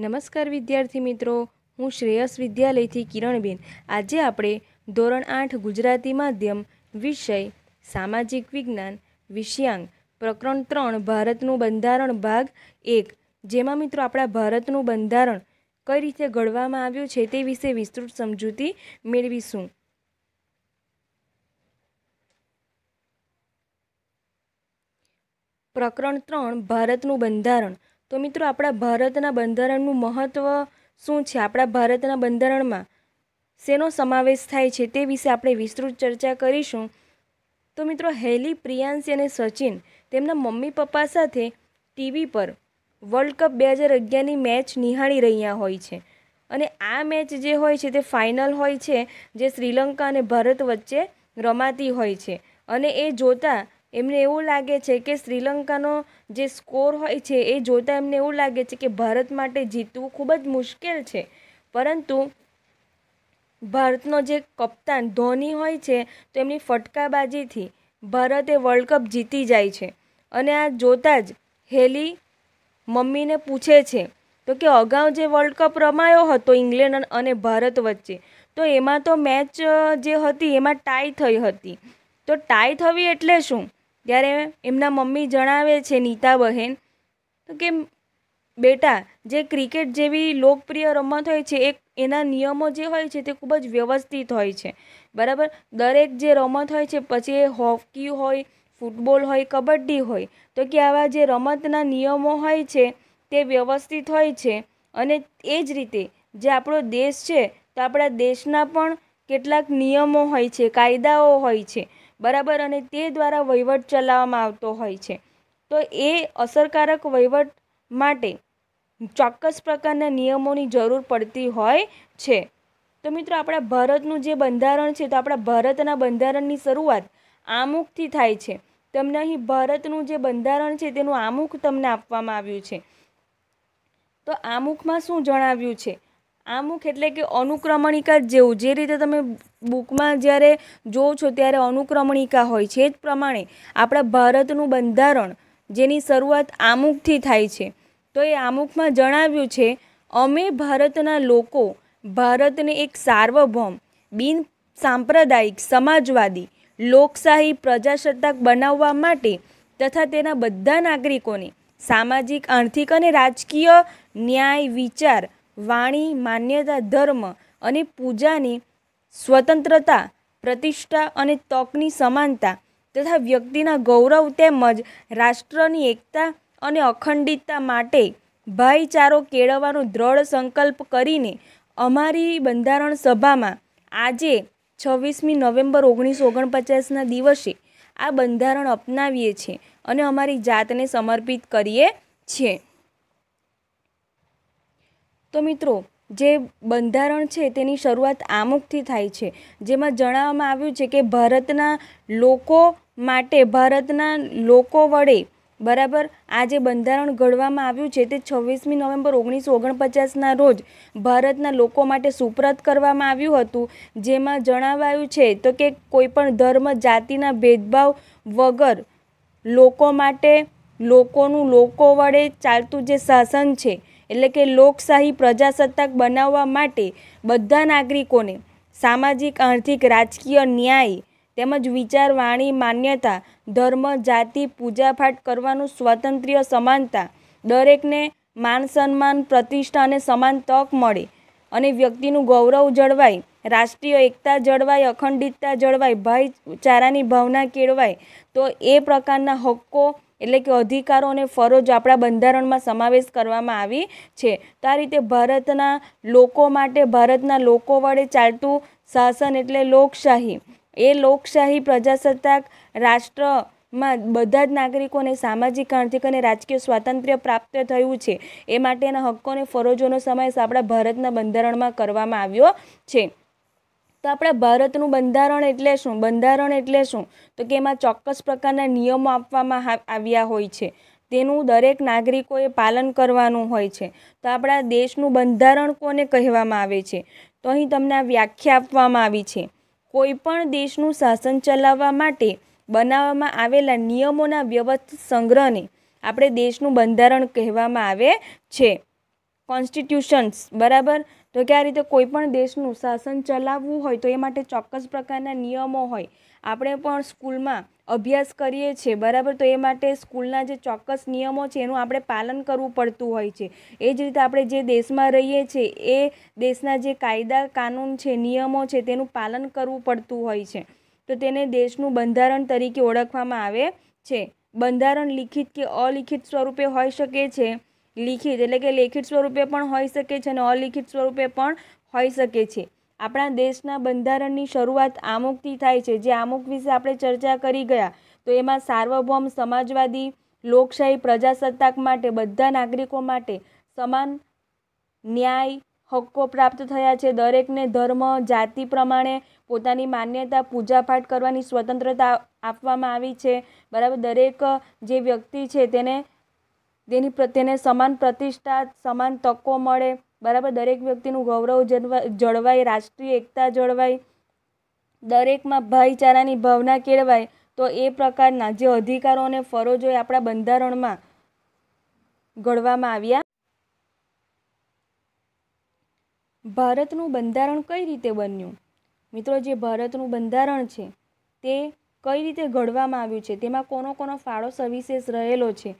નમસ્કાર વિદ્યાર્થી મિત્રો હું શ્રેયસ વિદ્યાલયથી કિરણબેન આજે આપણે ધોરણ આઠ ગુજરાતી માધ્યમ વિષય સામાજિક વિજ્ઞાન વિષયાંક પ્રકરણ ત્રણ ભારતનું બંધારણ ભાગ એક જેમાં મિત્રો આપણા ભારતનું બંધારણ કઈ રીતે ઘડવામાં આવ્યું છે તે વિશે વિસ્તૃત સમજૂતી મેળવીશું પ્રકરણ ત્રણ ભારતનું બંધારણ તો મિત્રો આપણા ભારતના બંધારણનું મહત્ત્વ શું છે આપણા ભારતના બંધારણમાં શેનો સમાવેશ થાય છે તે વિશે આપણે વિસ્તૃત ચર્ચા કરીશું તો મિત્રો હેલી પ્રિયાંશી અને સચિન તેમના મમ્મી પપ્પા સાથે ટીવી પર વર્લ્ડ કપ બે હજાર અગિયારની મેચ નિહાળી રહ્યા હોય છે અને આ મેચ જે હોય છે તે ફાઇનલ હોય છે જે શ્રીલંકા અને ભારત વચ્ચે રમાતી હોય છે અને એ જોતા એમને એવું લાગે છે કે શ્રીલંકાનો જે સ્કોર હોય છે એ જોતાં એમને એવું લાગે છે કે ભારત માટે જીતવું ખૂબ જ મુશ્કેલ છે પરંતુ ભારતનો જે કપ્તાન ધોની હોય છે તો એમની ફટકાબાજીથી ભારતે વર્લ્ડ કપ જીતી જાય છે અને આ જોતાં જ હેલી મમ્મીને પૂછે છે તો કે અગાઉ જે વર્લ્ડ કપ રમાયો હતો ઇંગ્લેન્ડ અને ભારત વચ્ચે તો એમાં તો મેચ જે હતી એમાં ટાઈ થઈ હતી તો ટાઈ થવી એટલે શું ત્યારે એમના મમ્મી જણાવે છે નીતા બહેન તો કે બેટા જે ક્રિકેટ જેવી લોકપ્રિય રમત હોય છે એ એના નિયમો જે હોય છે તે ખૂબ જ વ્યવસ્થિત હોય છે બરાબર દરેક જે રમત હોય છે પછી એ હોકી હોય ફૂટબોલ હોય કબડ્ડી હોય તો કે આવા જે રમતના નિયમો હોય છે તે વ્યવસ્થિત હોય છે અને એ જ રીતે જે આપણો દેશ છે તો આપણા દેશના પણ કેટલાક નિયમો હોય છે કાયદાઓ હોય છે બરાબર અને તે દ્વારા વહીવટ ચલાવવામાં આવતો હોય છે તો એ અસરકારક વહીવટ માટે ચોક્કસ પ્રકારના નિયમોની જરૂર પડતી હોય છે તો મિત્રો આપણા ભારતનું જે બંધારણ છે તો આપણા ભારતના બંધારણની શરૂઆત આમુખથી થાય છે તમને અહીં ભારતનું જે બંધારણ છે તેનું આમુખ તમને આપવામાં આવ્યું છે તો આમુખમાં શું જણાવ્યું છે આમુખ એટલે કે અનુક્રમણિકા જેવું જે રીતે તમે બુકમાં જ્યારે જોવો છો ત્યારે અનુક્રમણિકા હોય છે જ પ્રમાણે આપણા ભારતનું બંધારણ જેની શરૂઆત આમુખથી થાય છે તો એ આમુખમાં જણાવ્યું છે અમે ભારતના લોકો ભારતને એક સાર્વભૌમ બિન સાંપ્રદાયિક સમાજવાદી લોકશાહી પ્રજાસત્તાક બનાવવા માટે તથા તેના બધા નાગરિકોને સામાજિક આર્થિક અને રાજકીય ન્યાય વિચાર વાણી માન્યતા ધર્મ અને પૂજાની સ્વતંત્રતા પ્રતિષ્ઠા અને તકની સમાનતા તથા વ્યક્તિના ગૌરવ તેમજ રાષ્ટ્રની એકતા અને અખંડિતતા માટે ભાઈચારો કેળવવાનો દ્રઢ સંકલ્પ કરીને અમારી બંધારણ સભામાં આજે છવ્વીસમી નવેમ્બર ઓગણીસો ઓગણપચાસના દિવસે આ બંધારણ અપનાવીએ છીએ અને અમારી જાતને સમર્પિત કરીએ છીએ તો મિત્રો જે બંધારણ છે તેની શરૂઆત આમુખથી થાય છે જેમાં જણાવવામાં આવ્યું છે કે ભારતના લોકો માટે ભારતના લોકો વડે બરાબર આ જે બંધારણ ઘડવામાં આવ્યું છે તે છવ્વીસમી નવેમ્બર ઓગણીસો ઓગણપચાસના રોજ ભારતના લોકો માટે સુપ્રત કરવામાં આવ્યું હતું જેમાં જણાવાયું છે તો કે કોઈપણ ધર્મ જાતિના ભેદભાવ વગર લોકો માટે લોકોનું લોકો વડે ચાલતું જે શાસન છે એટલે કે લોકશાહી પ્રજાસત્તાક બનાવવા માટે બધા નાગરિકોને સામાજિક આર્થિક રાજકીય ન્યાય તેમજ વિચાર વાણી માન્યતા ધર્મ જાતિ પૂજાપાઠ કરવાનું સ્વાતંત્ર્ય સમાનતા દરેકને માન સન્માન પ્રતિષ્ઠા અને સમાન તક મળે અને વ્યક્તિનું ગૌરવ જળવાય રાષ્ટ્રીય એકતા જળવાય અખંડિતતા જળવાય ભાઈચારાની ભાવના કેળવાય તો એ પ્રકારના હક્કો એટલે કે અધિકારો અને ફરજો આપણા બંધારણમાં સમાવેશ કરવામાં આવી છે તો આ રીતે ભારતના લોકો માટે ભારતના લોકો વડે ચાલતું શાસન એટલે લોકશાહી એ લોકશાહી પ્રજાસત્તાક રાષ્ટ્રમાં બધા જ નાગરિકોને સામાજિક આર્થિક અને રાજકીય સ્વાતંત્ર્ય પ્રાપ્ત થયું છે એ માટેના હક્કો અને ફરજોનો સમાવેશ આપણા ભારતના બંધારણમાં કરવામાં આવ્યો છે તો આપણા ભારતનું બંધારણ એટલે શું બંધારણ એટલે શું તો કે એમાં ચોક્કસ પ્રકારના નિયમો આપવામાં આવ્યા હોય છે તેનું દરેક નાગરિકોએ પાલન કરવાનું હોય છે તો આપણા દેશનું બંધારણ કોને કહેવામાં આવે છે તો અહીં તમને આ વ્યાખ્યા આપવામાં આવી છે કોઈપણ દેશનું શાસન ચલાવવા માટે બનાવવામાં આવેલા નિયમોના વ્યવસ્થિત સંગ્રહને આપણે દેશનું બંધારણ કહેવામાં આવે છે કોન્સ્ટિટ્યુશન્સ બરાબર તો કે આ રીતે કોઈપણ દેશનું શાસન ચલાવવું હોય તો એ માટે ચોક્કસ પ્રકારના નિયમો હોય આપણે પણ સ્કૂલમાં અભ્યાસ કરીએ છીએ બરાબર તો એ માટે સ્કૂલના જે ચોક્કસ નિયમો છે એનું આપણે પાલન કરવું પડતું હોય છે એ જ રીતે આપણે જે દેશમાં રહીએ છીએ એ દેશના જે કાયદા કાનૂન છે નિયમો છે તેનું પાલન કરવું પડતું હોય છે તો તેને દેશનું બંધારણ તરીકે ઓળખવામાં આવે છે બંધારણ લિખિત કે અલિખિત સ્વરૂપે હોઈ શકે છે લિખિત એટલે કે લેખિત સ્વરૂપે પણ હોઈ શકે છે અને અલિખિત સ્વરૂપે પણ હોઈ શકે છે આપણા દેશના બંધારણની શરૂઆત આમુકથી થાય છે જે આમુક વિશે આપણે ચર્ચા કરી ગયા તો એમાં સાર્વભૌમ સમાજવાદી લોકશાહી પ્રજાસત્તાક માટે બધા નાગરિકો માટે સમાન ન્યાય હક્કો પ્રાપ્ત થયા છે દરેકને ધર્મ જાતિ પ્રમાણે પોતાની માન્યતા પૂજાપાઠ કરવાની સ્વતંત્રતા આપવામાં આવી છે બરાબર દરેક જે વ્યક્તિ છે તેને તેની તેને સમાન પ્રતિષ્ઠા સમાન તકો મળે બરાબર દરેક વ્યક્તિનું ગૌરવ જળવાય રાષ્ટ્રીય એકતા જળવાય દરેકમાં ભાઈચારાની ભાવના કેળવાય તો એ પ્રકારના જે અધિકારો અને ફરજો આપણા બંધારણમાં ઘડવામાં આવ્યા ભારતનું બંધારણ કઈ રીતે બન્યું મિત્રો જે ભારતનું બંધારણ છે તે કઈ રીતે ઘડવામાં આવ્યું છે તેમાં કોનો કોનો ફાળો સવિશેષ રહેલો છે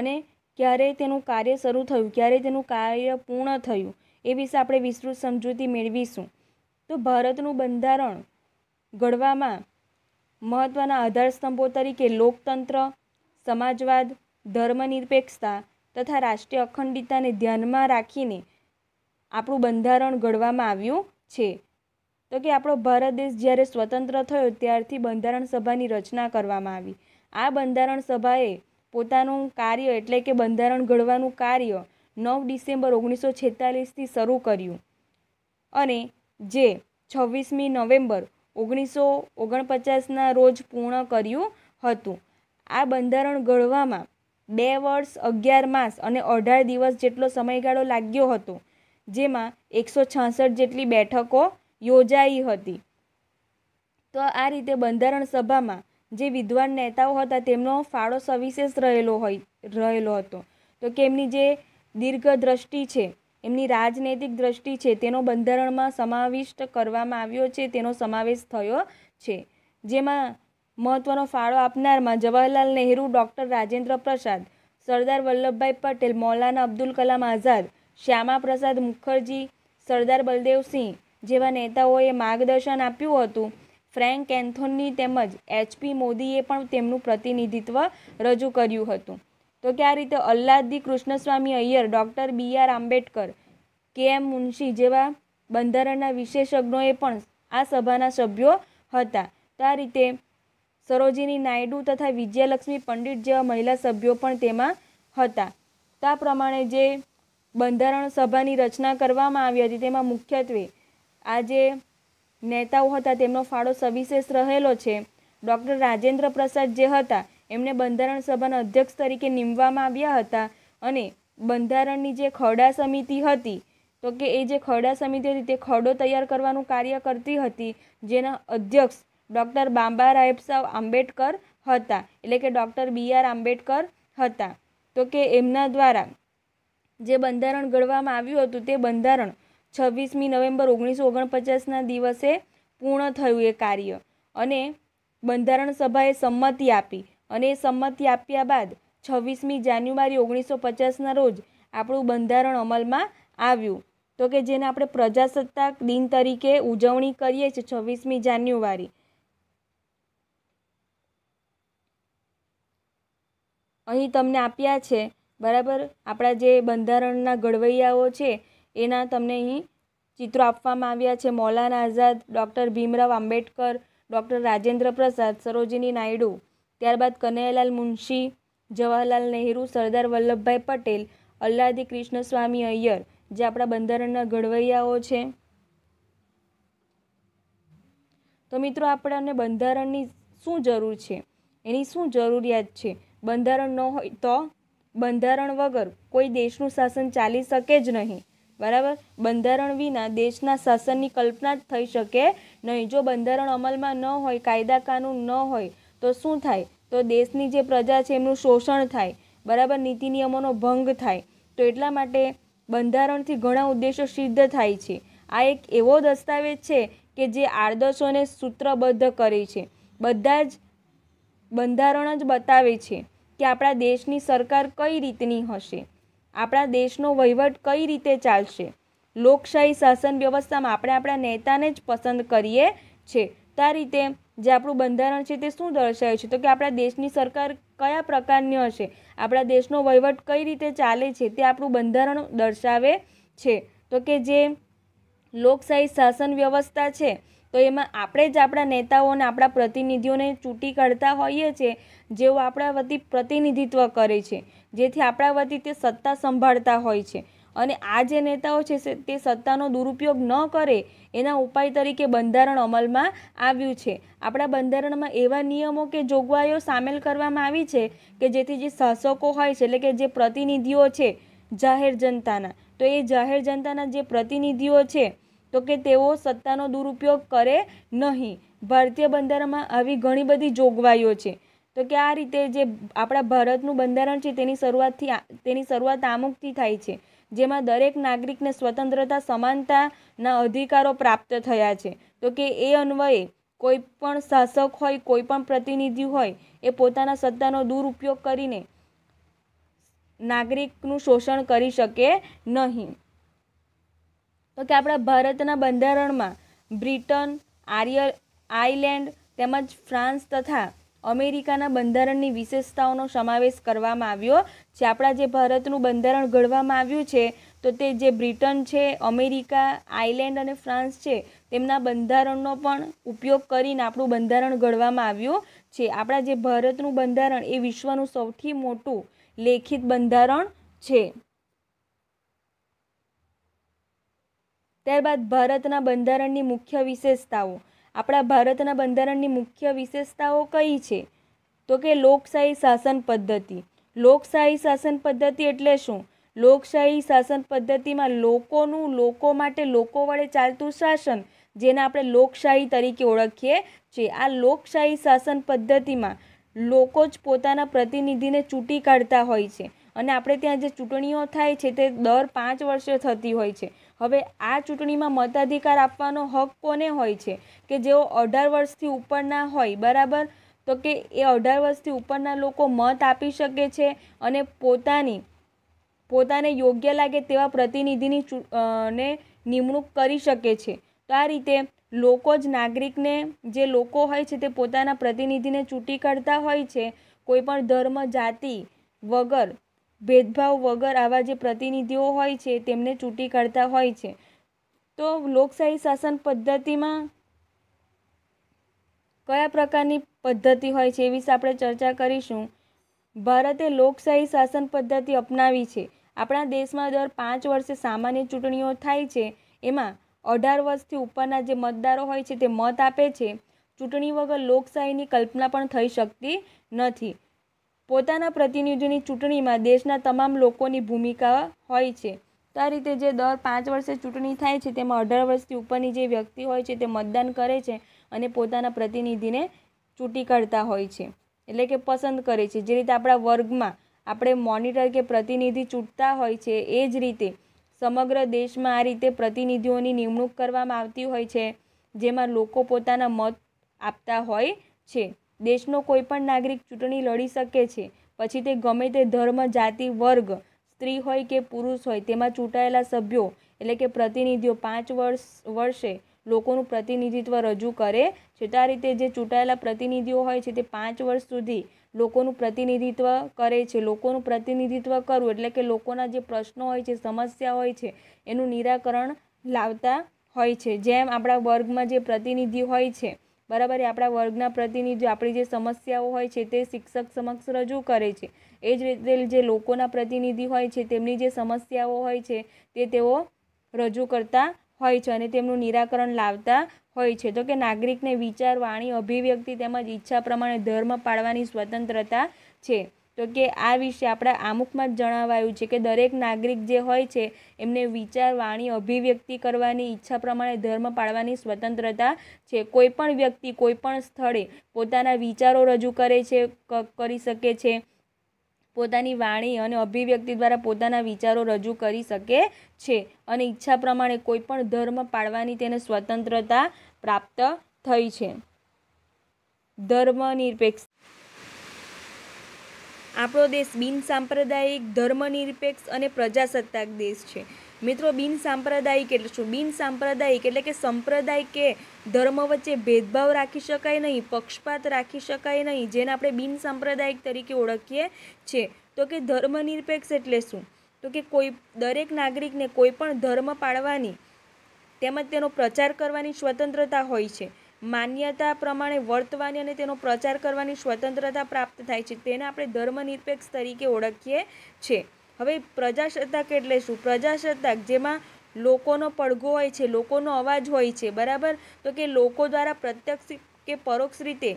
અને ક્યારે તેનું કાર્ય શરૂ થયું ક્યારે તેનું કાર્ય પૂર્ણ થયું એ વિશે આપણે વિસ્તૃત સમજૂતી મેળવીશું તો ભારતનું બંધારણ ઘડવામાં મહત્ત્વના આધારસ્તંભો તરીકે લોકતંત્ર સમાજવાદ ધર્મનિરપેક્ષતા તથા રાષ્ટ્રીય અખંડિતતાને ધ્યાનમાં રાખીને આપણું બંધારણ ઘડવામાં આવ્યું છે તો કે આપણો ભારત દેશ જ્યારે સ્વતંત્ર થયો ત્યારથી બંધારણ સભાની રચના કરવામાં આવી આ બંધારણ સભાએ પોતાનું કાર્ય એટલે કે બંધારણ ઘડવાનું કાર્ય નવ ડિસેમ્બર ઓગણીસો છેતાલીસથી શરૂ કર્યું અને જે છવ્વીસમી નવેમ્બર ઓગણીસો ઓગણપચાસના રોજ પૂર્ણ કર્યું હતું આ બંધારણ ઘડવામાં બે વર્ષ અગિયાર માસ અને અઢાર દિવસ જેટલો સમયગાળો લાગ્યો હતો જેમાં એકસો છાસઠ જેટલી બેઠકો યોજાઈ હતી તો આ રીતે બંધારણ સભામાં જે વિદ્વાન નેતાઓ હતા તેમનો ફાળો સવિશેષ રહેલો હોય રહેલો હતો તો કે એમની જે દીર્ઘ દ્રષ્ટિ છે એમની રાજનૈતિક દ્રષ્ટિ છે તેનો બંધારણમાં સમાવિષ્ટ કરવામાં આવ્યો છે તેનો સમાવેશ થયો છે જેમાં મહત્ત્વનો ફાળો આપનારમાં જવાહરલાલ નહેરુ ડૉક્ટર રાજેન્દ્ર પ્રસાદ સરદાર વલ્લભભાઈ પટેલ મૌલાના અબ્દુલ કલામ આઝાદ શ્યામા પ્રસાદ મુખર્જી સરદાર બલદેવસિંહ જેવા નેતાઓએ માર્ગદર્શન આપ્યું હતું ફ્રેન્ક એન્થોની તેમજ એચપી મોદીએ પણ તેમનું પ્રતિનિધિત્વ રજૂ કર્યું હતું તો કે આ રીતે Alladi Krishnaswami Ayyar doctor B R Ambedkar K M Munshi જેવા બંધારણના વિશેષજ્ઞોએ પણ આ સભાના સભ્યો હતા તો આ રીતે સરોજીની નાયડુ તથા વિજયલક્ષ્મી પંડિત જેવા મહિલા સભ્યો પણ તેમાં હતા તા પ્રમાણે જે બંધારણ સભાની રચના કરવામાં આવી હતી તેમાં મુખ્યત્વે આજે નેતાઓ હતા તેમનો ફાળો સવિશેષ રહેલો છે ડૉક્ટર રાજેન્દ્ર પ્રસાદ જે હતા એમને બંધારણ સભાના અધ્યક્ષ તરીકે નીમવામાં આવ્યા હતા અને બંધારણની જે ખરડા સમિતિ હતી તો કે એ જે ખરડા સમિતિ હતી તે ખરડો તૈયાર કરવાનું કાર્ય કરતી હતી જેના અધ્યક્ષ ડૉક્ટર બાંબા રાહેબ સાહેબ આંબેડકર હતા એટલે કે ડૉક્ટર બી આર આંબેડકર હતા તો કે એમના દ્વારા જે બંધારણ ઘડવામાં આવ્યું હતું તે બંધારણ છવ્વીસમી નવેમ્બર ઓગણીસો ઓગણપચાસના દિવસે પૂર્ણ થયું એ કાર્ય અને બંધારણ સભાએ સંમતિ આપી અને એ સંમતિ આપ્યા બાદ છવ્વીસમી જાન્યુઆરી ઓગણીસો પચાસના રોજ આપણું બંધારણ અમલમાં આવ્યું તો કે જેને આપણે પ્રજાસત્તાક દિન તરીકે ઉજવણી કરીએ છીએ છવ્વીસમી જાન્યુઆરી અહીં તમને આપ્યા છે બરાબર આપણા જે બંધારણના ઘડવૈયાઓ છે એના તમને અહીં ચિત્રો આપવામાં આવ્યા છે મૌલાના આઝાદ ડૉક્ટર ભીમરાવ આંબેડકર ડૉક્ટર રાજેન્દ્ર પ્રસાદ સરોજિની નાયડુ ત્યારબાદ કનૈયાલાલ મુનશી જવાહરલાલ નહેરુ સરદાર વલ્લભભાઈ પટેલ અલ્લાદી કૃષ્ણસ્વામી અય્યર જે આપણા બંધારણના ઘડવૈયાઓ છે તો મિત્રો આપણને બંધારણની શું જરૂર છે એની શું જરૂરિયાત છે બંધારણ ન હોય તો બંધારણ વગર કોઈ દેશનું શાસન ચાલી શકે જ નહીં બરાબર બંધારણ વિના દેશના શાસનની કલ્પના જ થઈ શકે નહીં જો બંધારણ અમલમાં ન હોય કાયદા કાનૂન ન હોય તો શું થાય તો દેશની જે પ્રજા છે એમનું શોષણ થાય બરાબર નીતિ નિયમોનો ભંગ થાય તો એટલા માટે બંધારણથી ઘણા ઉદ્દેશો સિદ્ધ થાય છે આ એક એવો દસ્તાવેજ છે કે જે આદર્શોને સૂત્રબદ્ધ કરે છે બધા જ બંધારણ જ બતાવે છે કે આપણા દેશની સરકાર કઈ રીતની હશે આપણા દેશનો વહીવટ કઈ રીતે ચાલશે લોકશાહી શાસન વ્યવસ્થામાં આપણે આપણા નેતાને જ પસંદ કરીએ છીએ તો આ રીતે જે આપણું બંધારણ છે તે શું દર્શાવે છે તો કે આપણા દેશની સરકાર કયા પ્રકારની હશે આપણા દેશનો વહીવટ કઈ રીતે ચાલે છે તે આપણું બંધારણ દર્શાવે છે તો કે જે લોકશાહી શાસન વ્યવસ્થા છે તો એમાં આપણે જ આપણા નેતાઓને આપણા પ્રતિનિધિઓને ચૂંટી કાઢતા હોઈએ છીએ જેઓ આપણા વતી પ્રતિનિધિત્વ કરે છે જેથી આપણા વતી તે સત્તા સંભાળતા હોય છે અને આ જે નેતાઓ છે તે સત્તાનો દુરુપયોગ ન કરે એના ઉપાય તરીકે બંધારણ અમલમાં આવ્યું છે આપણા બંધારણમાં એવા નિયમો કે જોગવાઈઓ સામેલ કરવામાં આવી છે કે જેથી જે શાસકો હોય છે એટલે કે જે પ્રતિનિધિઓ છે જાહેર જનતાના તો એ જાહેર જનતાના જે પ્રતિનિધિઓ છે તો કે તેઓ સત્તાનો દુરુપયોગ કરે નહીં ભારતીય બંધારણમાં આવી ઘણી બધી જોગવાઈઓ છે તો કે આ રીતે જે આપણા ભારતનું બંધારણ છે તેની શરૂઆતથી તેની શરૂઆત આમુકથી થાય છે જેમાં દરેક નાગરિકને સ્વતંત્રતા સમાનતાના અધિકારો પ્રાપ્ત થયા છે તો કે એ અન્વયે કોઈ પણ શાસક હોય કોઈ પણ પ્રતિનિધિ હોય એ પોતાના સત્તાનો દુરુપયોગ કરીને નાગરિકનું શોષણ કરી શકે નહીં તો કે આપણા ભારતના બંધારણમાં બ્રિટન આર્ય આઇલેન્ડ તેમજ ફ્રાન્સ તથા અમેરિકાના બંધારણની વિશેષતાઓનો સમાવેશ કરવામાં આવ્યો છે આપણા જે ભારતનું બંધારણ ઘડવામાં આવ્યું છે તો તે જે બ્રિટન છે અમેરિકા આઇલેન્ડ અને ફ્રાન્સ છે તેમના બંધારણનો પણ ઉપયોગ કરીને આપણું બંધારણ ઘડવામાં આવ્યું છે આપણા જે ભારતનું બંધારણ એ વિશ્વનું સૌથી મોટું લેખિત બંધારણ છે ત્યારબાદ ભારતના બંધારણની મુખ્ય વિશેષતાઓ આપણા ભારતના બંધારણની મુખ્ય વિશેષતાઓ કઈ છે તો કે લોકશાહી શાસન પદ્ધતિ લોકશાહી શાસન પદ્ધતિ એટલે શું લોકશાહી શાસન પદ્ધતિમાં લોકોનું લોકો માટે લોકો વડે ચાલતું શાસન જેને આપણે લોકશાહી તરીકે ઓળખીએ છીએ આ લોકશાહી શાસન પદ્ધતિમાં લોકો જ પોતાના પ્રતિનિધિને ચૂંટી કાઢતા હોય છે અને આપણે ત્યાં જે ચૂંટણીઓ થાય છે તે દર પાંચ વર્ષે થતી હોય છે હવે આ ચૂંટણીમાં મતાધિકાર આપવાનો હક કોને હોય છે કે જેઓ અઢાર વર્ષથી ઉપરના હોય બરાબર તો કે એ અઢાર વર્ષથી ઉપરના લોકો મત આપી શકે છે અને પોતાની પોતાને યોગ્ય લાગે તેવા પ્રતિનિધિની ને નિમણૂક કરી શકે છે તો આ રીતે લોકો જ નાગરિકને જે લોકો હોય છે તે પોતાના પ્રતિનિધિને ચૂંટી કાઢતા હોય છે કોઈપણ ધર્મ જાતિ વગર ભેદભાવ વગર આવા જે પ્રતિનિધિઓ હોય છે તેમને ચૂંટી કાઢતા હોય છે તો લોકશાહી શાસન પદ્ધતિમાં કયા પ્રકારની પદ્ધતિ હોય છે એ વિશે આપણે ચર્ચા કરીશું ભારતે લોકશાહી શાસન પદ્ધતિ અપનાવી છે આપણા દેશમાં દર પાંચ વર્ષે સામાન્ય ચૂંટણીઓ થાય છે એમાં અઢાર વર્ષથી ઉપરના જે મતદારો હોય છે તે મત આપે છે ચૂંટણી વગર લોકશાહીની કલ્પના પણ થઈ શકતી નથી પોતાના પ્રતિનિધિની ચૂંટણીમાં દેશના તમામ લોકોની ભૂમિકા હોય છે તો આ રીતે જે દર પાંચ વર્ષે ચૂંટણી થાય છે તેમાં અઢાર વર્ષથી ઉપરની જે વ્યક્તિ હોય છે તે મતદાન કરે છે અને પોતાના પ્રતિનિધિને ચૂંટી કાઢતા હોય છે એટલે કે પસંદ કરે છે જે રીતે આપણા વર્ગમાં આપણે મોનિટર કે પ્રતિનિધિ ચૂંટતા હોય છે એ જ રીતે સમગ્ર દેશમાં આ રીતે પ્રતિનિધિઓની નિમણૂક કરવામાં આવતી હોય છે જેમાં લોકો પોતાના મત આપતા હોય છે દેશનો કોઈ પણ નાગરિક ચૂંટણી લડી શકે છે પછી તે ગમે તે ધર્મ જાતિ વર્ગ સ્ત્રી હોય કે પુરુષ હોય તેમાં ચૂંટાયેલા સભ્યો એટલે કે પ્રતિનિધિઓ પાંચ વર્ષ વર્ષે લોકોનું પ્રતિનિધિત્વ રજૂ કરે છે તે આ રીતે જે ચૂંટાયેલા પ્રતિનિધિઓ હોય છે તે પાંચ વર્ષ સુધી લોકોનું પ્રતિનિધિત્વ કરે છે લોકોનું પ્રતિનિધિત્વ કરવું એટલે કે લોકોના જે પ્રશ્નો હોય છે સમસ્યા હોય છે એનું નિરાકરણ લાવતા હોય છે જેમ આપણા વર્ગમાં જે પ્રતિનિધિ હોય છે બરાબર એ આપણા વર્ગના પ્રતિનિધિ આપણી જે સમસ્યાઓ હોય છે તે શિક્ષક સમક્ષ રજૂ કરે છે એ જ રીતે જે લોકોના પ્રતિનિધિ હોય છે તેમની જે સમસ્યાઓ હોય છે તે તેઓ રજૂ કરતા હોય છે અને તેમનું નિરાકરણ લાવતા હોય છે તો કે નાગરિકને વિચાર વાણી અભિવ્યક્તિ તેમજ ઈચ્છા પ્રમાણે ધર્મ પાળવાની સ્વતંત્રતા છે તો કે આ વિશે આપણા આમુકમાં જ જણાવાયું છે કે દરેક નાગરિક જે હોય છે એમને વિચાર વાણી અભિવ્યક્તિ કરવાની ઈચ્છા પ્રમાણે ધર્મ પાળવાની સ્વતંત્રતા છે કોઈપણ વ્યક્તિ કોઈપણ સ્થળે પોતાના વિચારો રજૂ કરે છે કરી શકે છે પોતાની વાણી અને અભિવ્યક્તિ દ્વારા પોતાના વિચારો રજૂ કરી શકે છે અને ઈચ્છા પ્રમાણે કોઈપણ ધર્મ પાળવાની તેને સ્વતંત્રતા પ્રાપ્ત થઈ છે ધર્મનિરપેક્ષ આપણો દેશ બિનસાંપ્રદાયિક ધર્મનિરપેક્ષ અને પ્રજાસત્તાક દેશ છે મિત્રો બિનસાંપ્રદાયિક એટલે શું બિનસાંપ્રદાયિક એટલે કે સંપ્રદાય કે ધર્મ વચ્ચે ભેદભાવ રાખી શકાય નહીં પક્ષપાત રાખી શકાય નહીં જેને આપણે બિનસાંપ્રદાયિક તરીકે ઓળખીએ છીએ તો કે ધર્મનિરપેક્ષ એટલે શું તો કે કોઈ દરેક નાગરિકને કોઈ પણ ધર્મ પાળવાની તેમજ તેનો પ્રચાર કરવાની સ્વતંત્રતા હોય છે માન્યતા પ્રમાણે વર્તવાની અને તેનો પ્રચાર કરવાની સ્વતંત્રતા પ્રાપ્ત થાય છે તેને આપણે ધર્મનિરપેક્ષ તરીકે ઓળખીએ છીએ હવે પ્રજાસત્તાક એટલે શું પ્રજાસત્તાક જેમાં લોકોનો પડઘો હોય છે લોકોનો અવાજ હોય છે બરાબર તો કે લોકો દ્વારા પ્રત્યક્ષ કે પરોક્ષ રીતે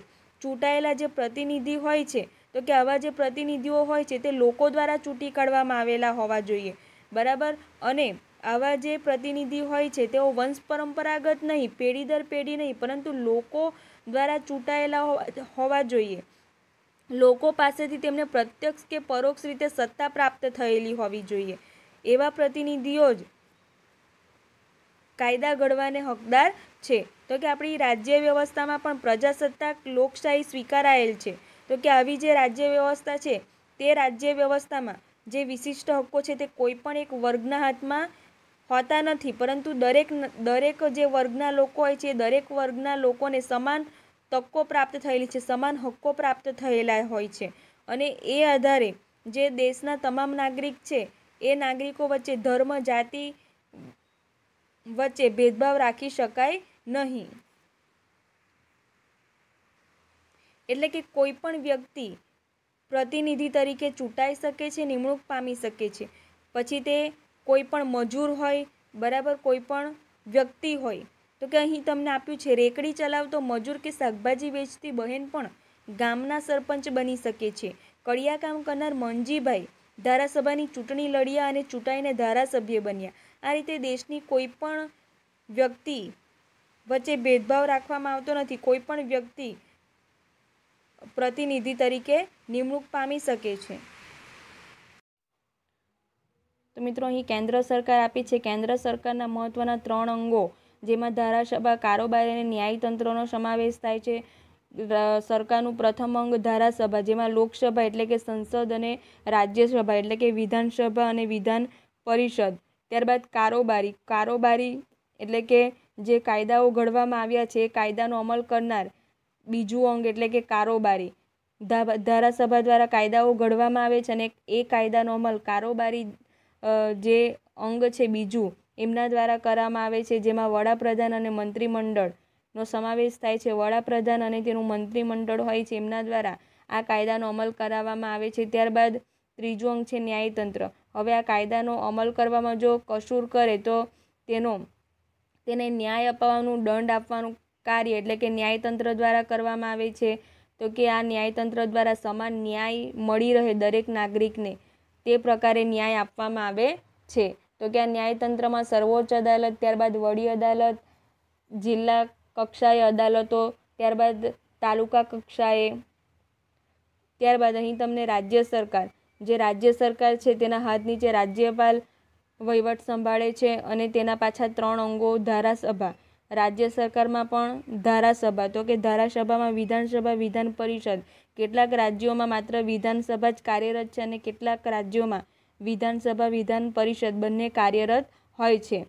ચૂંટાયેલા જે પ્રતિનિધિ હોય છે તો કે આવા જે પ્રતિનિધિઓ હોય છે તે લોકો દ્વારા ચૂંટી કાઢવામાં આવેલા હોવા જોઈએ બરાબર અને આવા જે પ્રતિનિધિ હોય છે તેઓ વંશ પરંપરાગત નહીં પેઢી દર પેઢી નહીં પરંતુ લોકો દ્વારા ચૂંટાયેલા હોવા જોઈએ લોકો પાસેથી તેમને પ્રત્યક્ષ કે પરોક્ષ રીતે સત્તા પ્રાપ્ત થયેલી હોવી જોઈએ એવા પ્રતિનિધિઓ જ કાયદા ઘડવાને હકદાર છે તો કે આપણી રાજ્ય વ્યવસ્થામાં પણ પ્રજાસત્તાક લોકશાહી સ્વીકારાયેલ છે તો કે આવી જે રાજ્ય વ્યવસ્થા છે તે રાજ્ય વ્યવસ્થામાં જે વિશિષ્ટ હકો છે તે કોઈ પણ એક વર્ગના હાથમાં હોતા નથી પરંતુ દરેક દરેક જે વર્ગના લોકો હોય છે દરેક વર્ગના લોકોને સમાન તકો પ્રાપ્ત થયેલી છે સમાન હક્કો પ્રાપ્ત થયેલા હોય છે અને એ આધારે જે દેશના તમામ નાગરિક છે એ નાગરિકો વચ્ચે ધર્મ જાતિ વચ્ચે ભેદભાવ રાખી શકાય નહીં એટલે કે કોઈ પણ વ્યક્તિ પ્રતિનિધિ તરીકે ચૂંટાઈ શકે છે નિમણૂક પામી શકે છે પછી તે કોઈ પણ મજૂર હોય બરાબર કોઈ પણ વ્યક્તિ હોય તો કે અહીં તમને આપ્યું છે રેકડી ચલાવતો મજૂર કે શાકભાજી વેચતી બહેન પણ ગામના સરપંચ બની શકે છે કડિયાકામ કરનાર મનજીભાઈ ધારાસભાની ચૂંટણી લડ્યા અને ચૂંટાઈને ધારાસભ્ય બન્યા આ રીતે દેશની કોઈ પણ વ્યક્તિ વચ્ચે ભેદભાવ રાખવામાં આવતો નથી કોઈ પણ વ્યક્તિ પ્રતિનિધિ તરીકે નિમણૂક પામી શકે છે તો મિત્રો અહીં કેન્દ્ર સરકાર આપી છે કેન્દ્ર સરકારના મહત્વના ત્રણ અંગો જેમાં ધારાસભા કારોબારી અને ન્યાયતંત્રનો સમાવેશ થાય છે સરકારનું પ્રથમ અંગ ધારાસભા જેમાં લોકસભા એટલે કે સંસદ અને રાજ્યસભા એટલે કે વિધાનસભા અને વિધાન પરિષદ ત્યારબાદ કારોબારી કારોબારી એટલે કે જે કાયદાઓ ઘડવામાં આવ્યા છે એ કાયદાનો અમલ કરનાર બીજું અંગ એટલે કે કારોબારી ધારાસભા દ્વારા કાયદાઓ ઘડવામાં આવે છે અને એ કાયદાનો અમલ કારોબારી જે અંગ છે બીજું એમના દ્વારા કરવામાં આવે છે જેમાં વડાપ્રધાન અને મંત્રીમંડળનો સમાવેશ થાય છે વડાપ્રધાન અને તેનું મંત્રીમંડળ હોય છે એમના દ્વારા આ કાયદાનો અમલ કરાવવામાં આવે છે ત્યારબાદ ત્રીજું અંગ છે ન્યાયતંત્ર હવે આ કાયદાનો અમલ કરવામાં જો કસૂર કરે તો તેનો તેને ન્યાય અપાવવાનું દંડ આપવાનું કાર્ય એટલે કે ન્યાયતંત્ર દ્વારા કરવામાં આવે છે તો કે આ ન્યાયતંત્ર દ્વારા સમાન ન્યાય મળી રહે દરેક નાગરિકને તે પ્રકારે ન્યાય આપવામાં આવે છે તો કે આ ન્યાયતંત્રમાં સર્વોચ્ચ અદાલત ત્યારબાદ વડી અદાલત જિલ્લા કક્ષાએ અદાલતો ત્યારબાદ તાલુકા કક્ષાએ ત્યારબાદ અહીં તમને રાજ્ય સરકાર જે રાજ્ય સરકાર છે તેના હાથ નીચે રાજ્યપાલ વહીવટ સંભાળે છે અને તેના પાછા ત્રણ અંગો ધારાસભા રાજ્ય સરકારમાં પણ ધારાસભા તો કે ધારાસભામાં વિધાનસભા વિધાન પરિષદ કેટલાક રાજ્યોમાં માત્ર વિધાનસભા જ કાર્યરત છે અને કેટલાક રાજ્યોમાં વિધાનસભા વિધાન પરિષદ બંને કાર્યરત હોય છે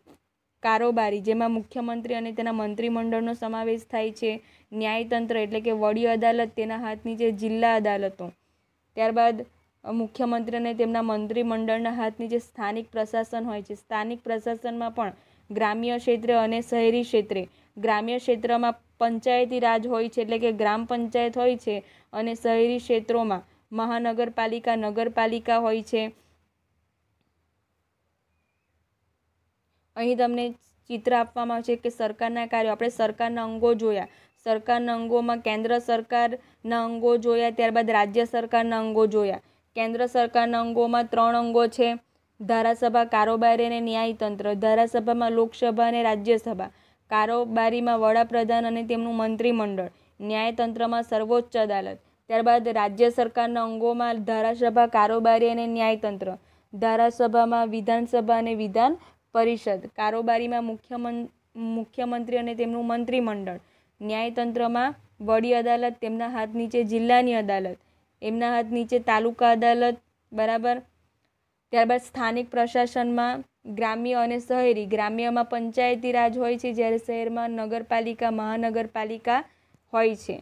કારોબારી જેમાં મુખ્યમંત્રી અને તેના મંત્રીમંડળનો સમાવેશ થાય છે ન્યાયતંત્ર એટલે કે વડી અદાલત તેના હાથની નીચે જિલ્લા અદાલતો ત્યારબાદ મુખ્યમંત્રી અને તેમના મંત્રીમંડળના હાથની જે સ્થાનિક પ્રશાસન હોય છે સ્થાનિક પ્રશાસનમાં પણ ગ્રામ્ય ક્ષેત્રે અને શહેરી ક્ષેત્રે ગ્રામ્ય ક્ષેત્રમાં પંચાયતી રાજ હોય છે એટલે કે ગ્રામ પંચાયત હોય છે અને શહેરી ક્ષેત્રોમાં મહાનગરપાલિકા નગરપાલિકા હોય છે અહીં તમને ચિત્ર આપવામાં આવશે કે સરકારના કાર્યો આપણે સરકારના અંગો જોયા સરકારના અંગોમાં કેન્દ્ર સરકારના અંગો જોયા ત્યારબાદ રાજ્ય સરકારના અંગો જોયા કેન્દ્ર સરકારના અંગોમાં ત્રણ અંગો છે ધારાસભા કારોબારી અને ન્યાયતંત્ર ધારાસભામાં લોકસભા અને રાજ્યસભા કારોબારીમાં વડાપ્રધાન અને તેમનું મંત્રીમંડળ ન્યાયતંત્રમાં સર્વોચ્ચ અદાલત ત્યારબાદ રાજ્ય સરકારના અંગોમાં ધારાસભા કારોબારી અને ન્યાયતંત્ર ધારાસભામાં વિધાનસભા અને વિધાન પરિષદ કારોબારીમાં મુખ્યમં મુખ્યમંત્રી અને તેમનું મંત્રીમંડળ ન્યાયતંત્રમાં વડી અદાલત તેમના હાથ નીચે જિલ્લાની અદાલત એમના હાથ નીચે તાલુકા અદાલત બરાબર ત્યારબાદ સ્થાનિક પ્રશાસનમાં ગ્રામ્ય અને શહેરી ગ્રામ્યમાં પંચાયતી રાજ હોય છે જ્યારે શહેરમાં નગરપાલિકા મહાનગરપાલિકા હોય છે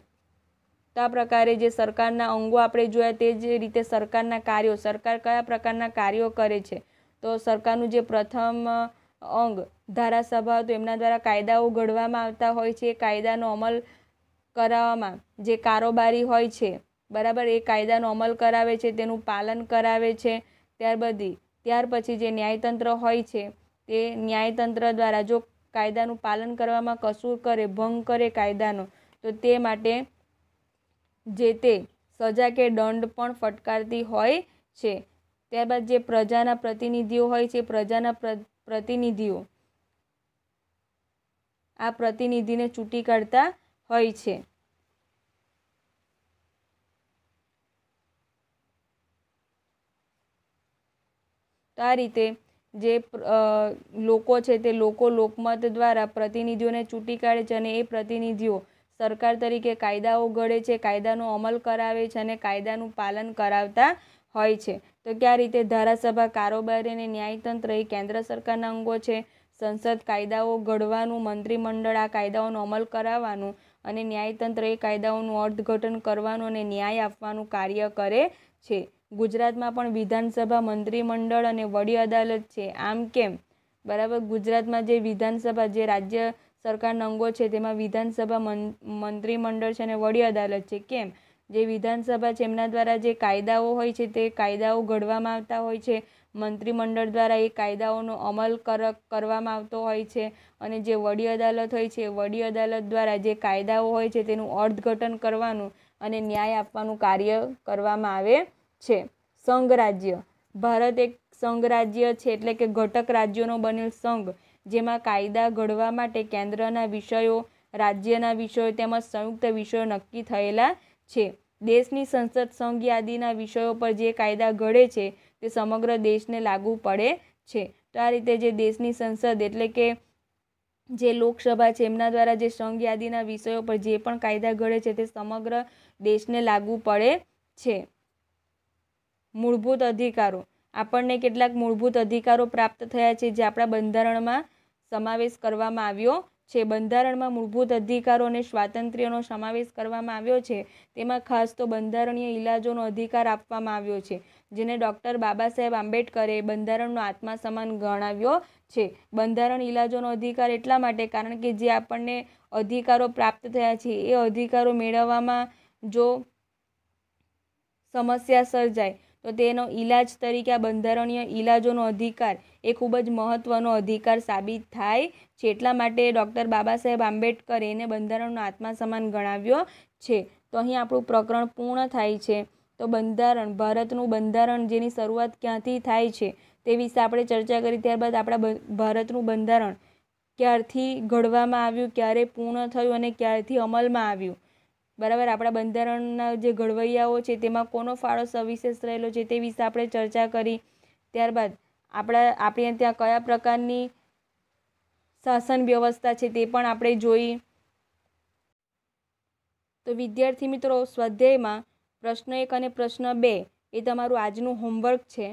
તો આ પ્રકારે જે સરકારના અંગો આપણે જોયા તે જ રીતે સરકારના કાર્યો સરકાર કયા પ્રકારના કાર્યો કરે છે તો સરકારનું જે પ્રથમ અંગ ધારાસભા તો એમના દ્વારા કાયદાઓ ઘડવામાં આવતા હોય છે એ કાયદાનો અમલ કરાવવામાં જે કારોબારી હોય છે બરાબર એ કાયદાનો અમલ કરાવે છે તેનું પાલન કરાવે છે ત્યારબાદ ત્યાર પછી જે ન્યાયતંત્ર હોય છે તે ન્યાયતંત્ર દ્વારા જો કાયદાનું પાલન કરવામાં કસૂર કરે ભંગ કરે કાયદાનો તો તે માટે જે તે સજા કે દંડ પણ ફટકારતી હોય છે ત્યારબાદ જે પ્રજાના પ્રતિનિધિઓ હોય છે પ્રજાના પ્રતિનિધિઓ આ પ્રતિનિધિને ચૂંટી કાઢતા હોય છે તો આ રીતે જે લોકો છે તે લોકો લોકમત દ્વારા પ્રતિનિધિઓને ચૂંટી કાઢે છે અને એ પ્રતિનિધિઓ સરકાર તરીકે કાયદાઓ ઘડે છે કાયદાનો અમલ કરાવે છે અને કાયદાનું પાલન કરાવતા હોય છે તો કયા રીતે ધારાસભા કારોબાર અને ન્યાયતંત્ર એ કેન્દ્ર સરકારના અંગો છે સંસદ કાયદાઓ ઘડવાનું મંત્રીમંડળ આ કાયદાઓનો અમલ કરાવવાનું અને ન્યાયતંત્ર એ કાયદાઓનું અર્થઘટન કરવાનું અને ન્યાય આપવાનું કાર્ય કરે છે ગુજરાતમાં પણ વિધાનસભા મંત્રીમંડળ અને વડી અદાલત છે આમ કેમ બરાબર ગુજરાતમાં જે વિધાનસભા જે રાજ્ય સરકારના અંગો છે તેમાં વિધાનસભા મંત્રીમંડળ છે અને વડી અદાલત છે કેમ જે વિધાનસભા છે એમના દ્વારા જે કાયદાઓ હોય છે તે કાયદાઓ ઘડવામાં આવતા હોય છે મંત્રીમંડળ દ્વારા એ કાયદાઓનો અમલ કરવામાં આવતો હોય છે અને જે વડી અદાલત હોય છે વડી અદાલત દ્વારા જે કાયદાઓ હોય છે તેનું અર્થઘટન કરવાનું અને ન્યાય આપવાનું કાર્ય કરવામાં આવે છે સંઘ રાજ્ય ભારત એક સંઘ રાજ્ય છે એટલે કે ઘટક રાજ્યોનો બનેલ સંઘ જેમાં કાયદા ઘડવા માટે કેન્દ્રના વિષયો રાજ્યના વિષયો તેમજ સંયુક્ત વિષયો નક્કી થયેલા છે દેશની સંસદ સંઘ યાદીના વિષયો પર જે કાયદા ઘડે છે તે સમગ્ર દેશને લાગુ પડે છે તો આ રીતે જે દેશની સંસદ એટલે કે જે લોકસભા છે એમના દ્વારા જે સંઘ યાદીના વિષયો પર જે પણ કાયદા ઘડે છે તે સમગ્ર દેશને લાગુ પડે છે મૂળભૂત અધિકારો આપણને કેટલાક મૂળભૂત અધિકારો પ્રાપ્ત થયા છે જે આપણા બંધારણમાં સમાવેશ કરવામાં આવ્યો છે બંધારણમાં મૂળભૂત અધિકારો અને સ્વાતંત્ર્યનો સમાવેશ કરવામાં આવ્યો છે તેમાં ખાસ તો બંધારણીય ઇલાજોનો અધિકાર આપવામાં આવ્યો છે જેને ડૉક્ટર બાબા સાહેબ આંબેડકરે બંધારણનો આત્મા સમાન ગણાવ્યો છે બંધારણ ઇલાજોનો અધિકાર એટલા માટે કારણ કે જે આપણને અધિકારો પ્રાપ્ત થયા છે એ અધિકારો મેળવવામાં જો સમસ્યા સર્જાય તો તેનો ઈલાજ તરીકે આ બંધારણીય ઈલાજોનો અધિકાર એ ખૂબ જ મહત્ત્વનો અધિકાર સાબિત થાય છે એટલા માટે ડૉક્ટર બાબા સાહેબ આંબેડકરે એને બંધારણનો આત્મા સમાન ગણાવ્યો છે તો અહીં આપણું પ્રકરણ પૂર્ણ થાય છે તો બંધારણ ભારતનું બંધારણ જેની શરૂઆત ક્યાંથી થાય છે તે વિશે આપણે ચર્ચા કરી ત્યારબાદ આપણા ભારતનું બંધારણ ક્યારથી ઘડવામાં આવ્યું ક્યારે પૂર્ણ થયું અને ક્યારથી અમલમાં આવ્યું બરાબર આપણા બંધારણના જે ઘડવૈયાઓ છે તેમાં કોનો ફાળો સવિશેષ રહેલો છે તે વિશે આપણે ચર્ચા કરી ત્યારબાદ આપણા આપણે ત્યાં કયા પ્રકારની શાસન વ્યવસ્થા છે તે પણ આપણે જોઈ તો વિદ્યાર્થી મિત્રો સ્વાધ્યાયમાં પ્રશ્ન એક અને પ્રશ્ન બે એ તમારું આજનું હોમવર્ક છે